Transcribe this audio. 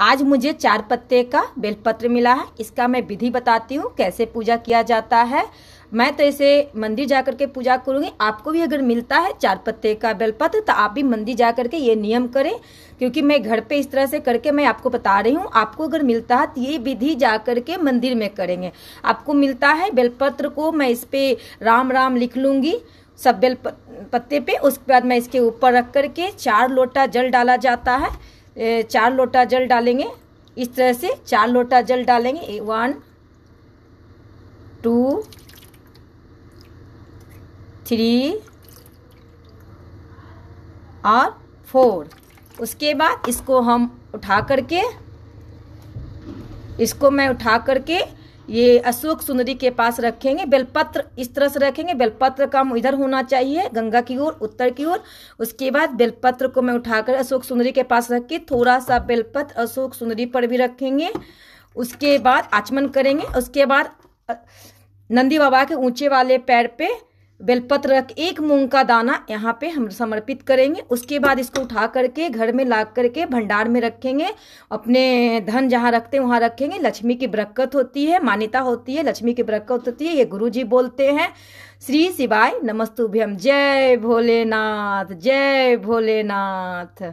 आज मुझे चार पत्ते का बेलपत्र मिला है इसका मैं विधि बताती हूँ कैसे पूजा किया जाता है मैं तो इसे मंदिर जाकर के पूजा करूँगी आपको भी अगर मिलता है चार पत्ते का बेलपत्र तो आप भी मंदिर जा करके ये नियम करें क्योंकि मैं घर पे इस तरह से करके मैं आपको बता रही हूँ आपको अगर मिलता है तो ये विधि जा करके मंदिर में करेंगे आपको मिलता है बेलपत्र को मैं इस पर राम राम लिख लूँगी सब बेल पत्ते पे उसके बाद मैं इसके ऊपर रख करके चार लोटा जल डाला जाता है चार लोटा जल डालेंगे इस तरह से चार लोटा जल डालेंगे वन टू थ्री और फोर उसके बाद इसको हम उठा करके इसको मैं उठा करके ये अशोक सुंदरी के पास रखेंगे बेलपत्र इस तरह से रखेंगे बेलपत्र का इधर होना चाहिए गंगा की ओर उत्तर की ओर उसके बाद बेलपत्र को मैं उठाकर अशोक सुंदरी के पास रख के थोड़ा सा बेलपत्र अशोक सुंदरी पर भी रखेंगे उसके बाद आचमन करेंगे उसके बाद नंदी बाबा के ऊंचे वाले पैर पे बेलपत्र रख एक मूंग का दाना यहाँ पे हम समर्पित करेंगे उसके बाद इसको उठा करके घर में ला करके भंडार में रखेंगे अपने धन जहाँ रखते हैं वहाँ रखेंगे लक्ष्मी की बरकत होती है मान्यता होती है लक्ष्मी की बरकत होती है ये गुरु जी बोलते हैं श्री शिवाय नमस्तुभ्यम जय भोलेनाथ जय भोलेनाथ